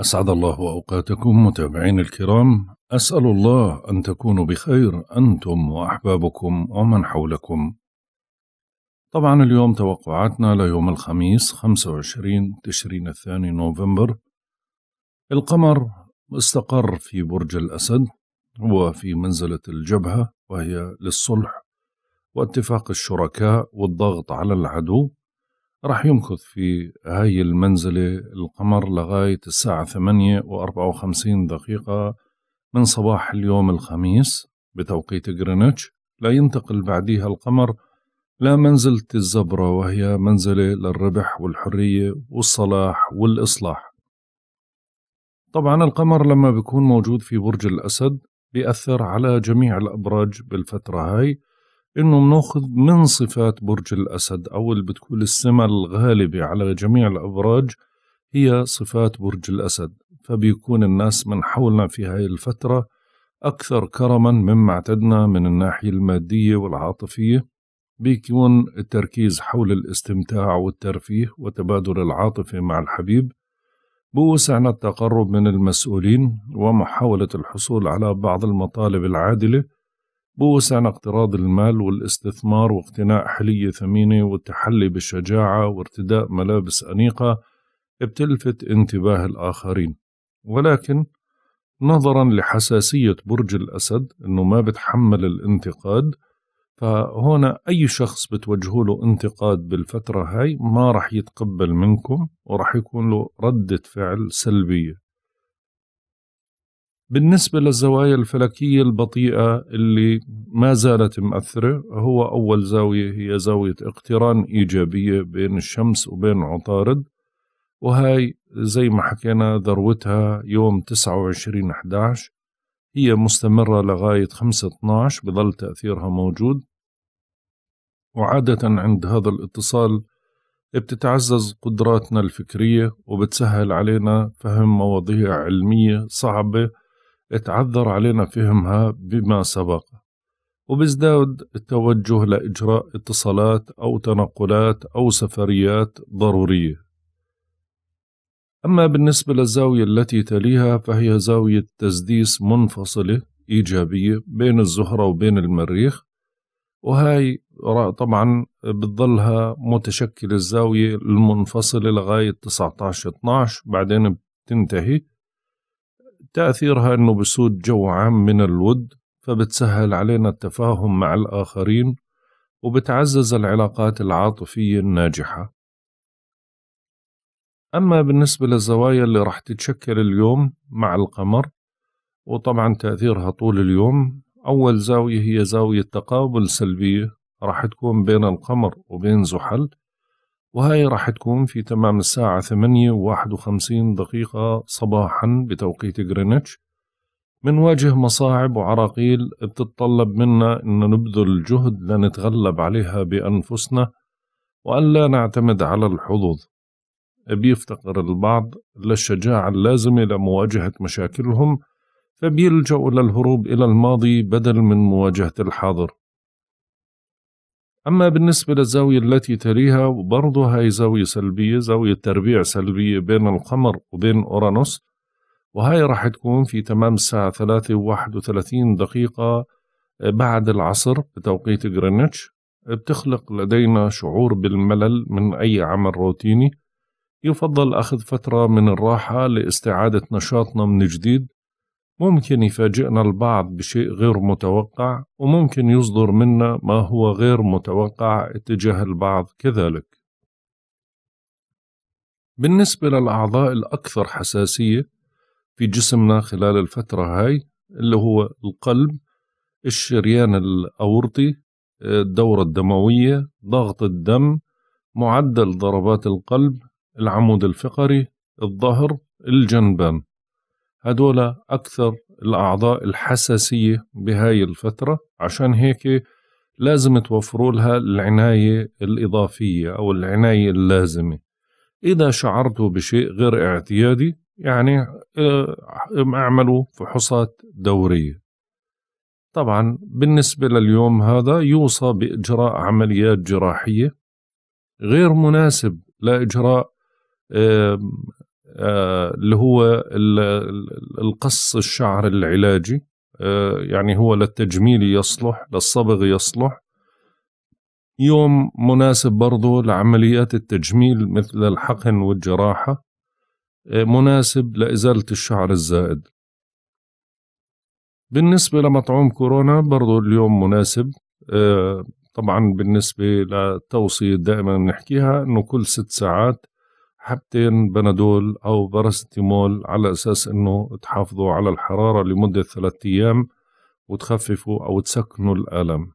أسعد الله أوقاتكم متابعين الكرام أسأل الله أن تكونوا بخير أنتم وأحبابكم ومن حولكم طبعا اليوم توقعاتنا ليوم الخميس 25 تشرين الثاني نوفمبر القمر استقر في برج الأسد وفي منزلة الجبهة وهي للصلح واتفاق الشركاء والضغط على العدو راح يمكث في هاي المنزلة القمر لغاية الساعة ثمانية و وخمسين دقيقة من صباح اليوم الخميس بتوقيت غرينتش لا ينتقل بعديها القمر لا منزلة الزبرة وهي منزلة للربح والحرية والصلاح والإصلاح طبعا القمر لما بيكون موجود في برج الأسد بيأثر على جميع الأبراج بالفترة هاي انه بناخذ من صفات برج الاسد او اللي بتكون السمه الغالبه على جميع الابراج هي صفات برج الاسد فبيكون الناس من حولنا في هاي الفتره اكثر كرما مما اعتدنا من الناحيه الماديه والعاطفيه بيكون التركيز حول الاستمتاع والترفيه وتبادل العاطفه مع الحبيب بوسعنا التقرب من المسؤولين ومحاوله الحصول على بعض المطالب العادله بوس عن اقتراض المال والاستثمار واقتناء حلية ثمينة والتحلي بالشجاعة وارتداء ملابس أنيقة بتلفت انتباه الآخرين ولكن نظرا لحساسية برج الأسد أنه ما بتحمل الانتقاد فهنا أي شخص بتوجهوا له انتقاد بالفترة هاي ما رح يتقبل منكم ورح يكون له ردة فعل سلبية بالنسبة للزوايا الفلكية البطيئة اللي ما زالت مأثرة هو أول زاوية هي زاوية اقتران إيجابية بين الشمس وبين عطارد وهاي زي ما حكينا ذروتها يوم 29 11 هي مستمرة لغاية 5 12 بظل تأثيرها موجود وعادة عند هذا الاتصال بتتعزز قدراتنا الفكرية وبتسهل علينا فهم مواضيع علمية صعبة تعذر علينا فهمها بما سبق وبيزداد التوجه لإجراء اتصالات أو تنقلات أو سفريات ضرورية أما بالنسبة للزاوية التي تليها فهي زاوية تسديس منفصلة إيجابية بين الزهرة وبين المريخ وهاي طبعا بتضلها متشكل الزاوية المنفصلة لغاية 19-12 بعدين بتنتهي تأثيرها أنه بسود جو عام من الود فبتسهل علينا التفاهم مع الآخرين وبتعزز العلاقات العاطفية الناجحة أما بالنسبة للزوايا اللي راح تتشكل اليوم مع القمر وطبعا تأثيرها طول اليوم أول زاوية هي زاوية تقابل سلبية راح تكون بين القمر وبين زحل وهي راح تكون في تمام الساعة ثمانية وواحد وخمسين دقيقة صباحا بتوقيت غرينتش منواجه مصاعب وعراقيل بتتطلب منا أن نبذل جهد لنتغلب عليها بأنفسنا وأن لا نعتمد على الحظوظ بيفتقر البعض للشجاعة اللازمة لمواجهة مشاكلهم فبيلجأوا للهروب إلى الماضي بدل من مواجهة الحاضر أما بالنسبة للزاوية التي تليها برضه هاي زاوية سلبية زاوية تربيع سلبية بين القمر وبين أورانوس وهاي راح تكون في تمام الساعة ثلاثة وواحد وثلاثين دقيقة آه، بعد العصر بتوقيت غرينتش آه، بتخلق لدينا شعور بالملل من أي عمل روتيني يفضل أخذ فترة من الراحة لاستعادة نشاطنا من جديد ممكن يفاجئنا البعض بشيء غير متوقع وممكن يصدر منا ما هو غير متوقع اتجاه البعض كذلك بالنسبة للأعضاء الأكثر حساسية في جسمنا خلال الفترة هاي اللي هو القلب الشريان الأورطي الدورة الدموية ضغط الدم معدل ضربات القلب العمود الفقري الظهر الجنبان هدول أكثر الأعضاء الحساسية بهاي الفترة عشان هيك لازم توفروا لها العناية الإضافية أو العناية اللازمة إذا شعرتوا بشيء غير اعتيادي يعني آه، اعملوا فحوصات دورية طبعا بالنسبة لليوم هذا يوصى بإجراء عمليات جراحية غير مناسب لإجراء آه، اللي هو القص الشعر العلاجي آه، يعني هو للتجميل يصلح للصبغ يصلح يوم مناسب برضه لعمليات التجميل مثل الحقن والجراحة آه، مناسب لإزالة الشعر الزائد بالنسبة لمطعوم كورونا برضه اليوم مناسب طبعا بالنسبة للتوصية دائما نحكيها أنه كل ست ساعات حبتين بنادول أو باراستيمول على أساس أنه تحافظوا على الحرارة لمدة ثلاثة أيام وتخففوا أو تسكنوا الألم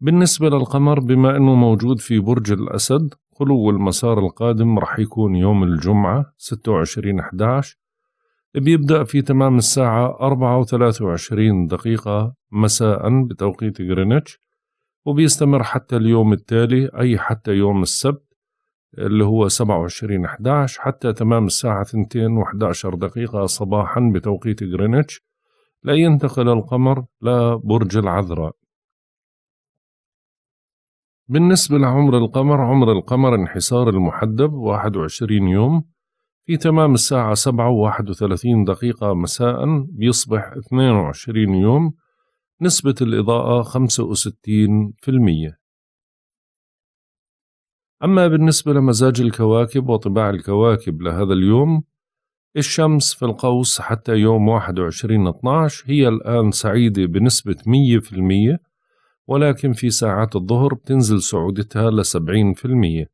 بالنسبة للقمر بما أنه موجود في برج الأسد خلو المسار القادم رح يكون يوم الجمعة 26 11 بيبدأ في تمام الساعة 4 دقيقة مساء بتوقيت غرينتش وبيستمر حتى اليوم التالي أي حتى يوم السبت اللي هو 27 11 حتى تمام الساعة 2 و11 دقيقة صباحا بتوقيت غرينتش لا ينتقل القمر لبرج العذراء بالنسبة لعمر القمر عمر القمر انحسار المحدب 21 يوم في تمام الساعة 7 و 31 دقيقة مساء بيصبح 22 يوم نسبة الإضاءة 65% أما بالنسبة لمزاج الكواكب وطباع الكواكب لهذا اليوم الشمس في القوس حتى يوم 21/12 هي الآن سعيدة بنسبة 100% ولكن في ساعات الظهر بتنزل سعودتها ل 70%.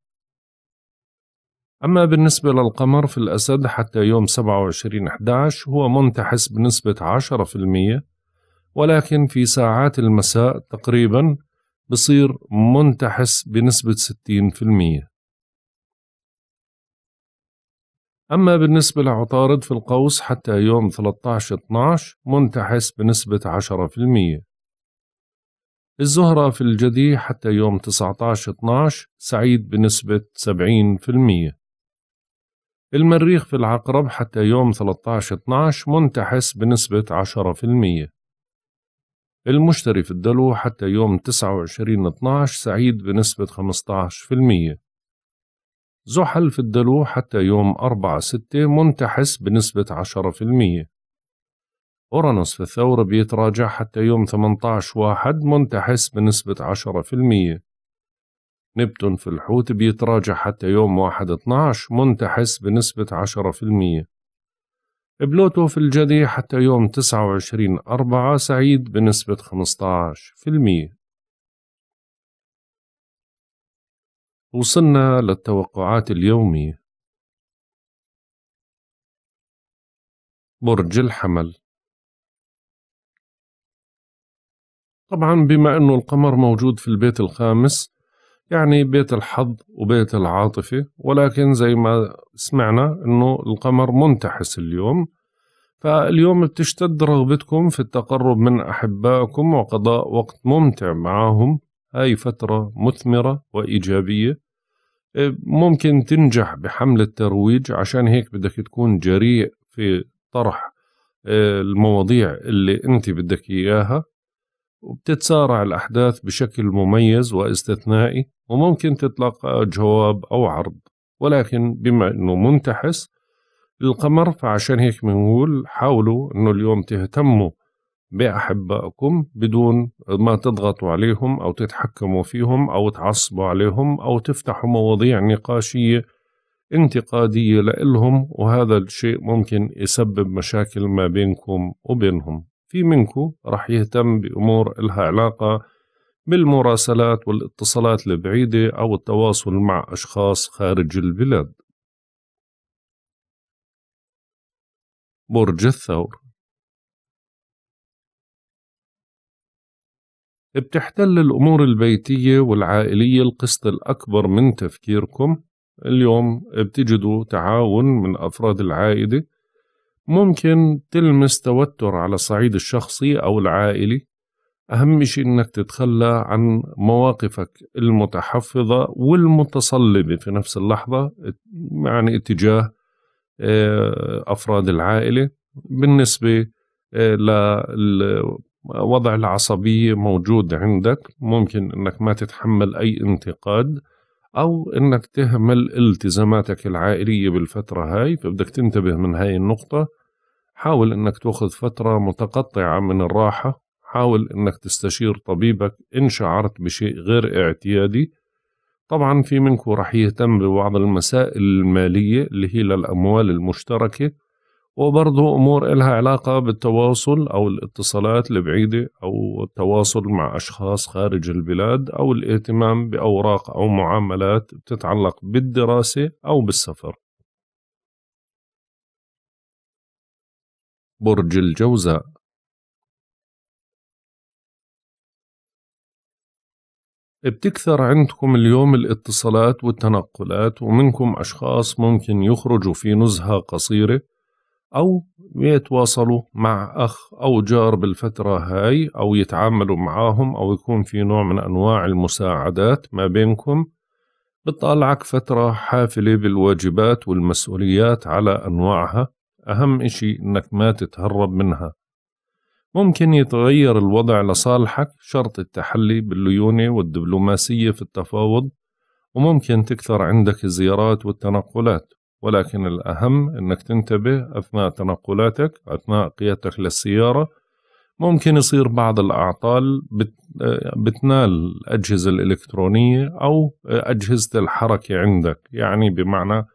أما بالنسبة للقمر في الأسد حتى يوم 27/11 هو منتحس بنسبة 10% ولكن في ساعات المساء تقريباً بصير منتحس بنسبة 60% أما بالنسبة لعطارد في القوس حتى يوم 13-12 منتحس بنسبة 10% الزهرة في الجدي حتى يوم 19-12 سعيد بنسبة 70% المريخ في العقرب حتى يوم 13-12 منتحس بنسبة 10% المشتري في الدلو حتى يوم 29/12 سعيد بنسبة 15% زحل في الدلو حتى يوم 4/6 منتحس بنسبة 10% أورانوس في الثورة بيتراجع حتى يوم 18/1 منتحس بنسبة 10% نبتون في الحوت بيتراجع حتى يوم 1/12 منتحس بنسبة 10% بلوتو في الجدي حتى يوم 29 أربعة سعيد بنسبة 15% وصلنا للتوقعات اليومية برج الحمل طبعا بما أنه القمر موجود في البيت الخامس يعني بيت الحظ وبيت العاطفة ولكن زي ما سمعنا أنه القمر منتحس اليوم فاليوم بتشتد رغبتكم في التقرب من أحبائكم وقضاء وقت ممتع معهم هاي فترة مثمرة وإيجابية إيه، ممكن تنجح بحمل الترويج عشان هيك بدك تكون جريء في طرح إيه، المواضيع اللي أنت بدك إياها وبتتسارع الأحداث بشكل مميز واستثنائي وممكن تطلق جواب أو عرض ولكن بما أنه منتحس للقمر فعشان هيك بنقول حاولوا أنه اليوم تهتموا بأحبائكم بدون ما تضغطوا عليهم أو تتحكموا فيهم أو تعصبوا عليهم أو تفتحوا مواضيع نقاشية انتقادية لإلهم وهذا الشيء ممكن يسبب مشاكل ما بينكم وبينهم في منكم رح يهتم بأمور إلها علاقة بالمراسلات والاتصالات البعيدة أو التواصل مع أشخاص خارج البلاد برج الثور بتحتل الأمور البيتية والعائلية القسط الأكبر من تفكيركم اليوم بتجدوا تعاون من أفراد العائلة ممكن تلمس توتر على الصعيد الشخصي أو العائلي أهم شيء إنك تتخلى عن مواقفك المتحفظة والمتصلبة في نفس اللحظة يعني اتجاه آه، أفراد العائلة بالنسبة آه، للوضع العصبية موجود عندك ممكن إنك ما تتحمل أي انتقاد أو إنك تهمل التزاماتك العائلية بالفترة هاي فبدك تنتبه من هاي النقطة حاول إنك تأخذ فترة متقطعة من الراحة حاول انك تستشير طبيبك ان شعرت بشيء غير اعتيادي طبعا في منكم رح يهتم ببعض المسائل المالية اللي هي للأموال المشتركة وبرضه أمور إلها علاقة بالتواصل أو الاتصالات البعيدة أو التواصل مع أشخاص خارج البلاد أو الاهتمام بأوراق أو معاملات بتتعلق بالدراسة أو بالسفر برج الجوزاء بتكثر عندكم اليوم الاتصالات والتنقلات ومنكم أشخاص ممكن يخرجوا في نزهة قصيرة أو يتواصلوا مع أخ أو جار بالفترة هاي أو يتعاملوا معاهم أو يكون في نوع من أنواع المساعدات ما بينكم بتطلعك فترة حافلة بالواجبات والمسؤوليات على أنواعها أهم إشي إنك ما تتهرب منها ممكن يتغير الوضع لصالحك شرط التحلي بالليونة والدبلوماسية في التفاوض وممكن تكثر عندك الزيارات والتنقلات ولكن الأهم أنك تنتبه أثناء تنقلاتك أثناء قيادتك للسيارة ممكن يصير بعض الأعطال بتنال الأجهزة الإلكترونية أو أجهزة الحركة عندك يعني بمعنى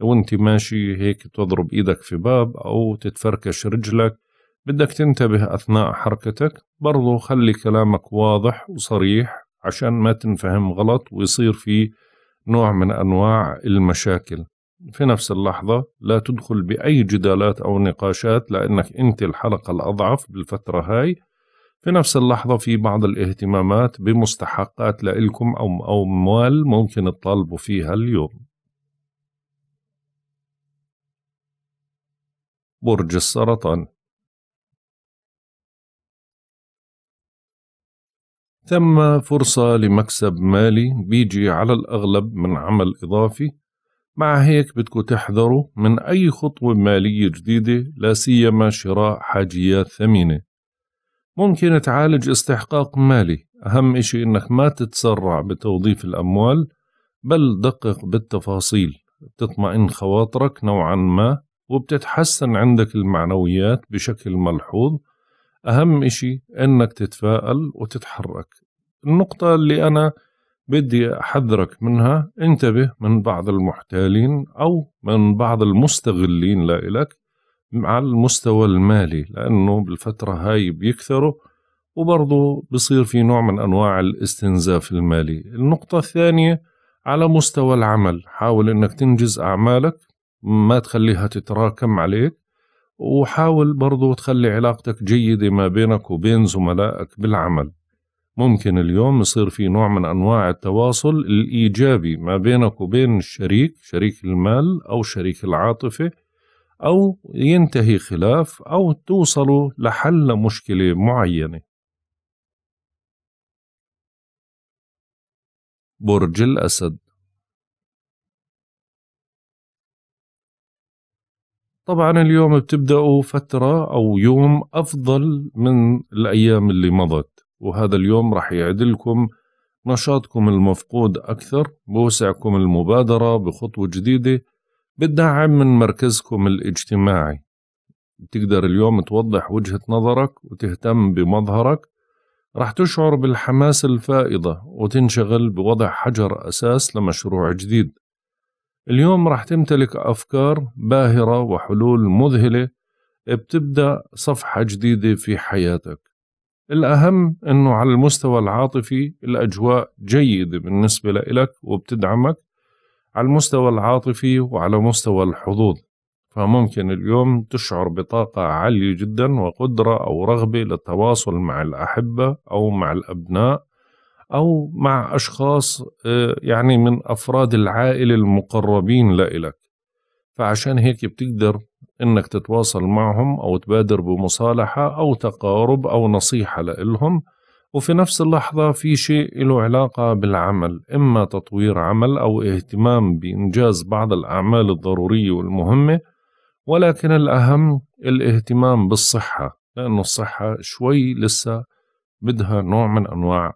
وانت ماشي هيك تضرب ايدك في باب او تتفركش رجلك بدك تنتبه أثناء حركتك برضو خلي كلامك واضح وصريح عشان ما تنفهم غلط ويصير في نوع من أنواع المشاكل في نفس اللحظة لا تدخل بأي جدالات أو نقاشات لأنك أنت الحلقة الأضعف بالفترة هاي في نفس اللحظة في بعض الاهتمامات بمستحقات لإلكم أو أو أموال ممكن تطالبوا فيها اليوم برج السرطان ثم فرصة لمكسب مالي بيجي على الأغلب من عمل إضافي مع هيك بدكم تحذروا من أي خطوة مالية جديدة لا سيما شراء حاجيات ثمينة ممكن تعالج استحقاق مالي أهم إشي إنك ما تتسرع بتوظيف الأموال بل دقق بالتفاصيل بتطمئن خواطرك نوعا ما وبتتحسن عندك المعنويات بشكل ملحوظ أهم إشي إنك تتفائل وتتحرك النقطة اللي أنا بدي أحذرك منها انتبه من بعض المحتالين أو من بعض المستغلين لإلك على المستوى المالي لأنه بالفترة هاي بيكثروا وبرضه بصير في نوع من أنواع الاستنزاف المالي النقطة الثانية على مستوى العمل حاول أنك تنجز أعمالك ما تخليها تتراكم عليك وحاول برضو تخلي علاقتك جيدة ما بينك وبين زملائك بالعمل ممكن اليوم يصير في نوع من أنواع التواصل الإيجابي ما بينك وبين الشريك شريك المال أو شريك العاطفة أو ينتهي خلاف أو توصلوا لحل مشكلة معينة برج الأسد طبعا اليوم بتبدأوا فترة أو يوم أفضل من الأيام اللي مضت وهذا اليوم رح يعدلكم نشاطكم المفقود أكثر بوسعكم المبادرة بخطوة جديدة بالدعم من مركزكم الاجتماعي تقدر اليوم توضح وجهة نظرك وتهتم بمظهرك رح تشعر بالحماس الفائضة وتنشغل بوضع حجر أساس لمشروع جديد اليوم راح تمتلك أفكار باهرة وحلول مذهلة بتبدأ صفحة جديدة في حياتك الأهم أنه على المستوى العاطفي الأجواء جيدة بالنسبة لإلك وبتدعمك على المستوى العاطفي وعلى مستوى الحظوظ فممكن اليوم تشعر بطاقة عالية جدا وقدرة أو رغبة للتواصل مع الأحبة أو مع الأبناء أو مع أشخاص آه، يعني من أفراد العائلة المقربين لإلك فعشان هيك بتقدر إنك تتواصل معهم أو تبادر بمصالحة أو تقارب أو نصيحة لإلهم وفي نفس اللحظة في شيء له علاقة بالعمل إما تطوير عمل أو اهتمام بإنجاز بعض الأعمال الضرورية والمهمة ولكن الأهم الاهتمام بالصحة لأنه الصحة شوي لسه بدها نوع من أنواع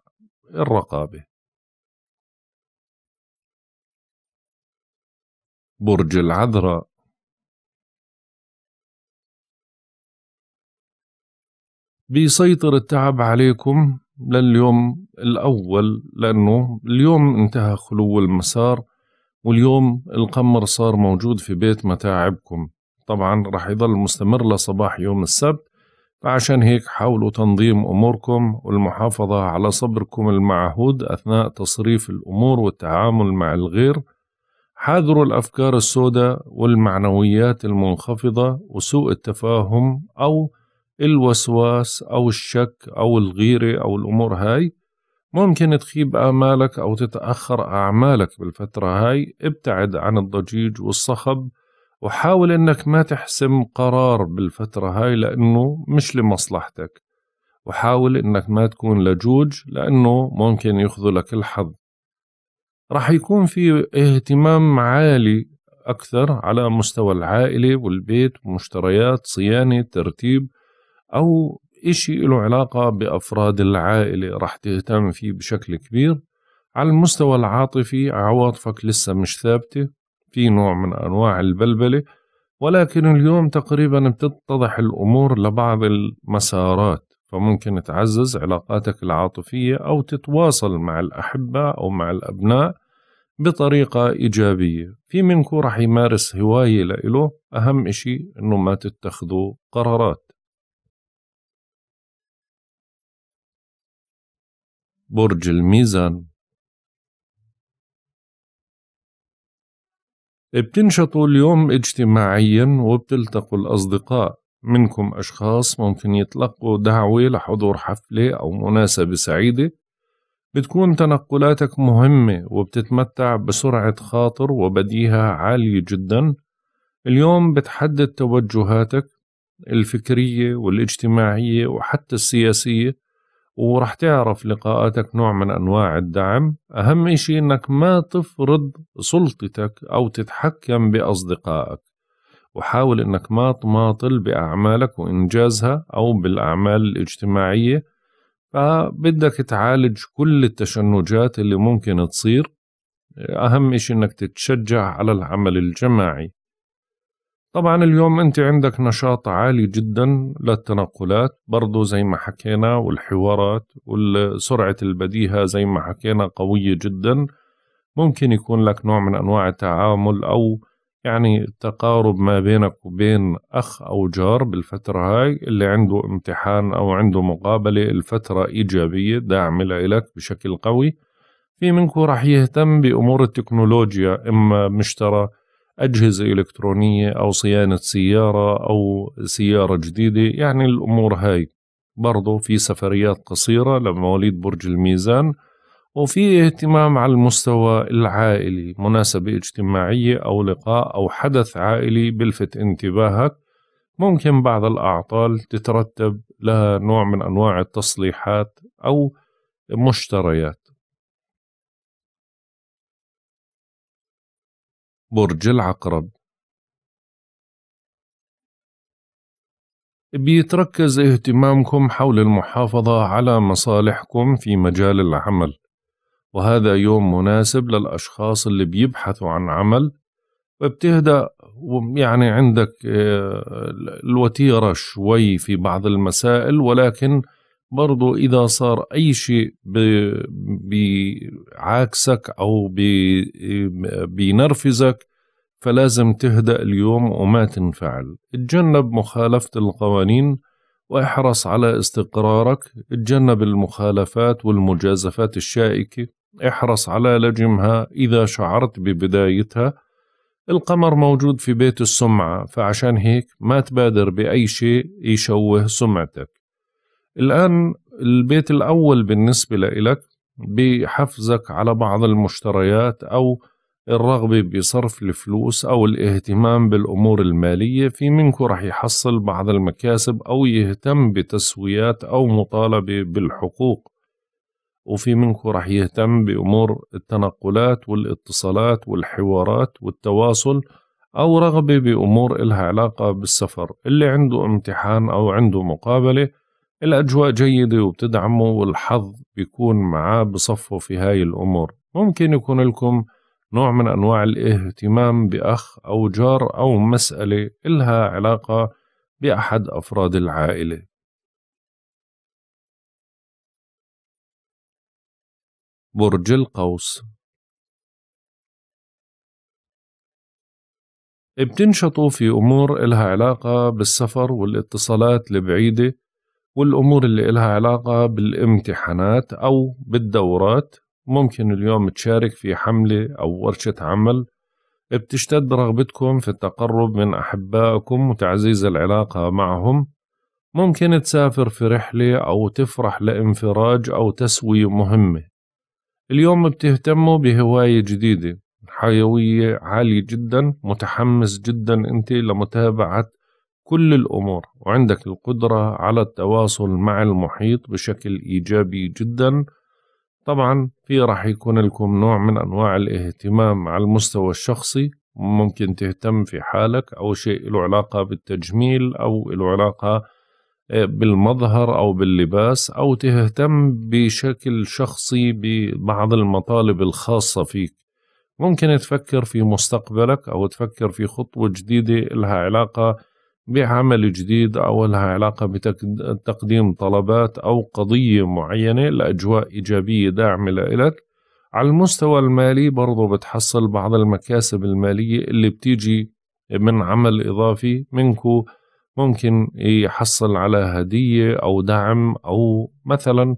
الرقابة برج العذراء بيسيطر التعب عليكم لليوم الأول لأنه اليوم انتهى خلو المسار واليوم القمر صار موجود في بيت متاعبكم طبعا رح يضل مستمر لصباح يوم السبت فعشان هيك حاولوا تنظيم أموركم والمحافظة على صبركم المعهود أثناء تصريف الأمور والتعامل مع الغير حاذروا الأفكار السوداء والمعنويات المنخفضة وسوء التفاهم أو الوسواس أو الشك أو الغيرة أو الأمور هاي ممكن تخيب آمالك أو تتأخر أعمالك بالفترة هاي ابتعد عن الضجيج والصخب وحاول انك ما تحسم قرار بالفترة هاي لانه مش لمصلحتك وحاول انك ما تكون لجوج لانه ممكن يخذلك الحظ رح يكون في اهتمام عالي أكثر على مستوى العائلة والبيت ومشتريات صيانة ترتيب أو إشي له علاقة بأفراد العائلة رح تهتم فيه بشكل كبير على المستوى العاطفي عواطفك لسه مش ثابتة في نوع من أنواع البلبلة ولكن اليوم تقريبا بتتضح الأمور لبعض المسارات فممكن تعزز علاقاتك العاطفية أو تتواصل مع الأحبة أو مع الأبناء بطريقة إيجابية في منكم رح يمارس هواية لإله أهم إشي أنه ما تتخذوا قرارات برج الميزان بتنشطوا اليوم اجتماعيا وبتلتقوا الأصدقاء منكم أشخاص ممكن يتلقوا دعوة لحضور حفلة أو مناسبة سعيدة بتكون تنقلاتك مهمة وبتتمتع بسرعة خاطر وبديهة عالية جدا اليوم بتحدد توجهاتك الفكرية والاجتماعية وحتى السياسية وراح تعرف لقاءاتك نوع من أنواع الدعم أهم إشي إنك ما تفرض سلطتك أو تتحكم بأصدقائك وحاول إنك ما تماطل بأعمالك وإنجازها أو بالأعمال الاجتماعية فبدك تعالج كل التشنجات اللي ممكن تصير أهم إشي إنك تتشجع على العمل الجماعي طبعا اليوم انت عندك نشاط عالي جدا للتنقلات برضو زي ما حكينا والحوارات وسرعة البديهة زي ما حكينا قوية جدا ممكن يكون لك نوع من أنواع التعامل أو يعني تقارب ما بينك وبين أخ أو جار بالفترة هاي اللي عنده امتحان أو عنده مقابلة الفترة إيجابية داعمة لإلك بشكل قوي في منكم راح يهتم بأمور التكنولوجيا إما مشترى أجهزة إلكترونية أو صيانة سيارة أو سيارة جديدة يعني الأمور هاي برضو في سفريات قصيرة لمواليد برج الميزان وفي اهتمام على المستوى العائلي مناسبة اجتماعية أو لقاء أو حدث عائلي بلفت انتباهك ممكن بعض الأعطال تترتب لها نوع من أنواع التصليحات أو مشتريات برج العقرب بيتركز اهتمامكم حول المحافظة على مصالحكم في مجال العمل وهذا يوم مناسب للأشخاص اللي بيبحثوا عن عمل وبتهدأ يعني عندك آه، الوتيرة شوي في بعض المسائل ولكن برضو إذا صار أي شيء بعكسك أو بينرفزك فلازم تهدأ اليوم وما تنفعل تجنب مخالفة القوانين واحرص على استقرارك تجنب المخالفات والمجازفات الشائكة احرص على لجمها إذا شعرت ببدايتها القمر موجود في بيت السمعة فعشان هيك ما تبادر بأي شيء يشوه سمعتك الآن البيت الأول بالنسبة لإلك بحفزك على بعض المشتريات أو الرغبة بصرف الفلوس أو الاهتمام بالأمور المالية في منكو رح يحصل بعض المكاسب أو يهتم بتسويات أو مطالبة بالحقوق وفي منكو رح يهتم بأمور التنقلات والاتصالات والحوارات والتواصل أو رغبة بأمور إلها علاقة بالسفر اللي عنده امتحان أو عنده مقابلة الأجواء جيدة وبتدعمه والحظ بيكون معاه بصفه في هاي الأمور ممكن يكون لكم نوع من أنواع الاهتمام بأخ أو جار أو مسألة إلها علاقة بأحد أفراد العائلة برج القوس بتنشطوا في أمور إلها علاقة بالسفر والاتصالات البعيدة والأمور اللي إلها علاقة بالامتحانات أو بالدورات ممكن اليوم تشارك في حملة أو ورشة عمل بتشتد رغبتكم في التقرب من أحبائكم وتعزيز العلاقة معهم ممكن تسافر في رحلة أو تفرح لانفراج أو تسوية مهمة اليوم بتهتموا بهواية جديدة حيوية عالية جدا متحمس جدا أنت لمتابعة كل الأمور وعندك القدرة على التواصل مع المحيط بشكل إيجابي جدا طبعا في راح يكون لكم نوع من أنواع الاهتمام على المستوى الشخصي ممكن تهتم في حالك أو شيء له علاقة بالتجميل أو له علاقة آه، بالمظهر أو باللباس أو تهتم بشكل شخصي ببعض المطالب الخاصة فيك ممكن تفكر في مستقبلك أو تفكر في خطوة جديدة لها علاقة بعمل جديد أو لها علاقة بتقديم طلبات أو قضية معينة لأجواء إيجابية داعمة لإلك على المستوى المالي برضو بتحصل بعض المكاسب المالية اللي بتيجي من عمل إضافي منكو ممكن يحصل على هدية أو دعم أو مثلا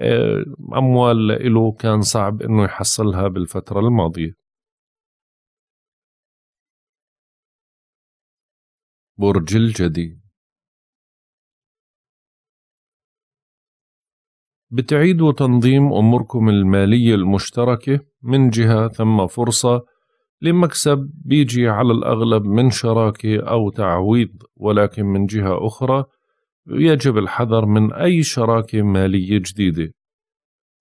آه، أموال له كان صعب أنه يحصلها بالفترة الماضية برج الجدي بتعيدوا تنظيم أموركم المالية المشتركة من جهة ثم فرصة لمكسب بيجي على الأغلب من شراكة أو تعويض ولكن من جهة أخرى يجب الحذر من أي شراكة مالية جديدة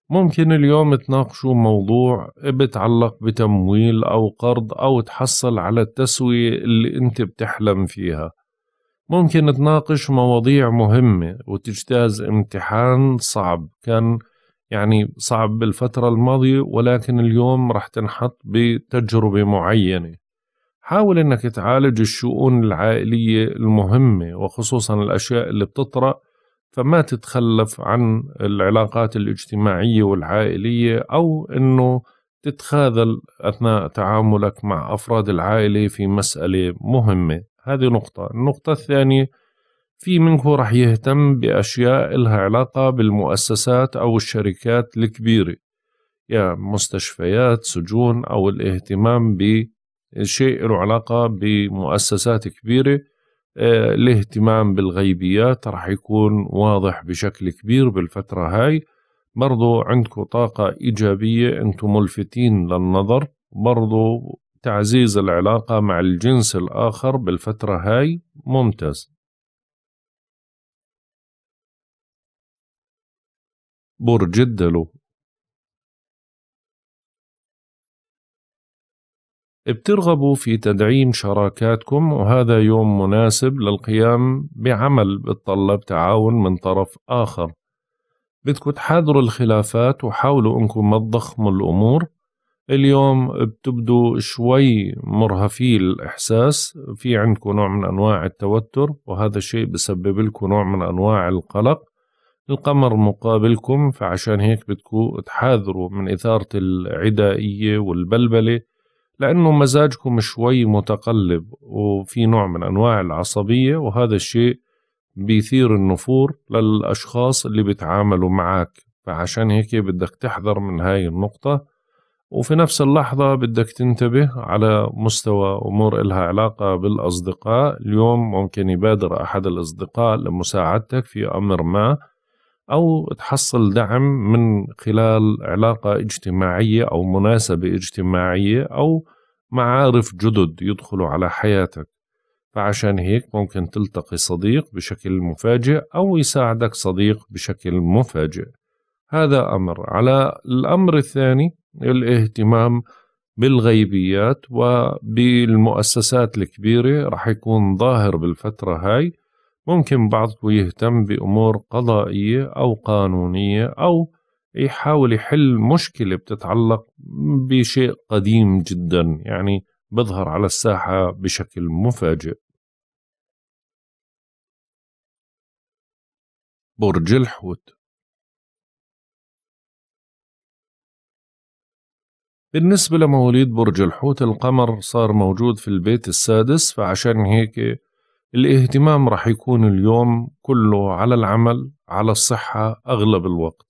ممكن اليوم تناقشوا موضوع بتعلق بتمويل أو قرض أو تحصل على التسوية اللي أنت بتحلم فيها ممكن تناقش مواضيع مهمة وتجتاز امتحان صعب كان يعني صعب بالفترة الماضية ولكن اليوم رح تنحط بتجربة معينة حاول انك تعالج الشؤون العائلية المهمة وخصوصا الاشياء اللي بتطرأ فما تتخلف عن العلاقات الاجتماعية والعائلية أو أنه تتخاذل أثناء تعاملك مع أفراد العائلة في مسألة مهمة هذه نقطة النقطة الثانية في منك رح يهتم بأشياء إلها علاقة بالمؤسسات أو الشركات الكبيرة يا يعني مستشفيات سجون أو الاهتمام بشيء له علاقة بمؤسسات كبيرة آه، الاهتمام بالغيبيات راح يكون واضح بشكل كبير بالفترة هاي برضو عندكم طاقة إيجابية أنتم ملفتين للنظر برضو تعزيز العلاقة مع الجنس الآخر بالفترة هاي ممتاز برج الدلو بترغبوا في تدعيم شراكاتكم وهذا يوم مناسب للقيام بعمل بتطلب تعاون من طرف آخر بدكم تحاذروا الخلافات وحاولوا انكم ما تضخموا الأمور اليوم بتبدو شوي مرهفي الإحساس في عندكم نوع من أنواع التوتر وهذا الشيء بسبب لكم نوع من أنواع القلق القمر مقابلكم فعشان هيك بدكم تحاذروا من إثارة العدائية والبلبلة لأنه مزاجكم شوي متقلب وفي نوع من أنواع العصبية وهذا الشيء بيثير النفور للأشخاص اللي بيتعاملوا معك فعشان هيك بدك تحذر من هاي النقطة وفي نفس اللحظة بدك تنتبه على مستوى أمور إلها علاقة بالأصدقاء اليوم ممكن يبادر أحد الأصدقاء لمساعدتك في أمر ما أو تحصل دعم من خلال علاقة اجتماعية أو مناسبة اجتماعية أو معارف جدد يدخلوا على حياتك فعشان هيك ممكن تلتقي صديق بشكل مفاجئ أو يساعدك صديق بشكل مفاجئ هذا أمر على الأمر الثاني الاهتمام بالغيبيات وبالمؤسسات الكبيرة رح يكون ظاهر بالفترة هاي ممكن بعضكم يهتم بأمور قضائية أو قانونية أو يحاول يحل مشكلة بتتعلق بشيء قديم جدا يعني بظهر على الساحة بشكل مفاجئ برج الحوت بالنسبة لمواليد برج الحوت القمر صار موجود في البيت السادس فعشان هيك الاهتمام رح يكون اليوم كله على العمل على الصحة أغلب الوقت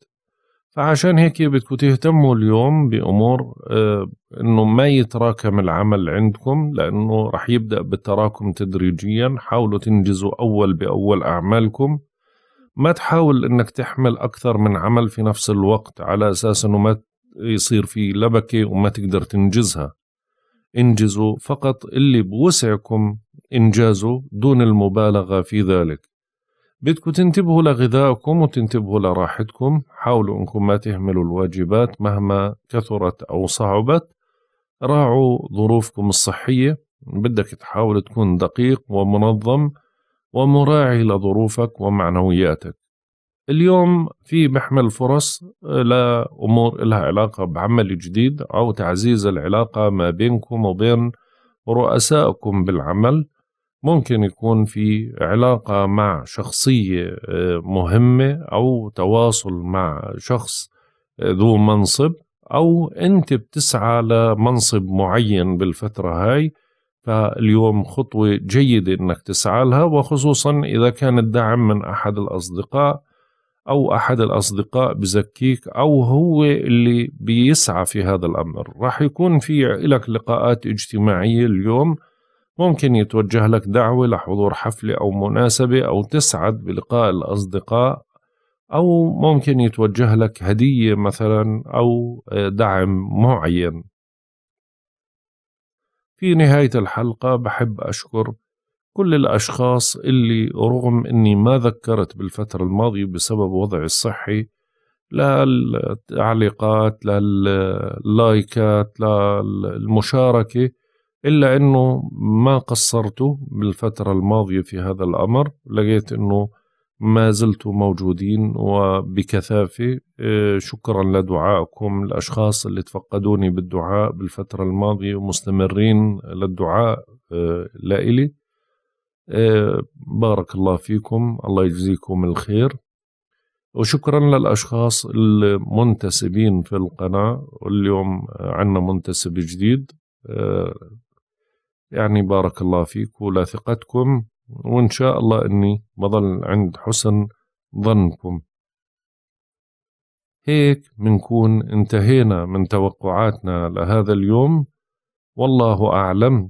فعشان هيك بدكم تهتموا اليوم بأمور آه، إنه ما يتراكم العمل عندكم لأنه رح يبدأ بالتراكم تدريجيا حاولوا تنجزوا أول بأول أعمالكم ما تحاول إنك تحمل أكثر من عمل في نفس الوقت على أساس إنه ما يصير في لبكة وما تقدر تنجزها انجزوا فقط اللي بوسعكم انجازه دون المبالغه في ذلك بدكم تنتبهوا لغذائكم وتنتبهوا لراحتكم حاولوا انكم ما تهملوا الواجبات مهما كثرت او صعبت راعوا ظروفكم الصحيه بدك تحاول تكون دقيق ومنظم ومراعي لظروفك ومعنوياتك اليوم في محمل فرص آه، لأمور لها علاقة بعمل جديد أو تعزيز العلاقة ما بينكم وبين رؤسائكم بالعمل ممكن يكون في علاقة مع شخصية آه، مهمة أو تواصل مع شخص آه، ذو منصب أو أنت بتسعى لمنصب معين بالفترة هاي فاليوم خطوة جيدة أنك تسعى لها وخصوصا إذا كان الدعم من أحد الأصدقاء أو أحد الأصدقاء بزكيك أو هو اللي بيسعى في هذا الأمر راح يكون في لك لقاءات اجتماعية اليوم ممكن يتوجه لك دعوة لحضور حفلة أو مناسبة أو تسعد بلقاء الأصدقاء أو ممكن يتوجه لك هدية مثلا أو دعم معين في نهاية الحلقة بحب أشكر كل الأشخاص اللي رغم أني ما ذكرت بالفترة الماضية بسبب وضعي الصحي لا التعليقات لا اللايكات لا المشاركة إلا أنه ما قصرتوا بالفترة الماضية في هذا الأمر لقيت أنه ما زلتوا موجودين وبكثافة آه، شكرا لدعائكم الأشخاص اللي تفقدوني بالدعاء بالفترة الماضية ومستمرين للدعاء آه، لإلي بارك الله فيكم الله يجزيكم الخير وشكرا للأشخاص المنتسبين في القناة واليوم عنا منتسب جديد آه، يعني بارك الله فيك ولا ثقتكم وإن شاء الله أني بظل عند حسن ظنكم هيك منكون انتهينا من توقعاتنا لهذا اليوم والله أعلم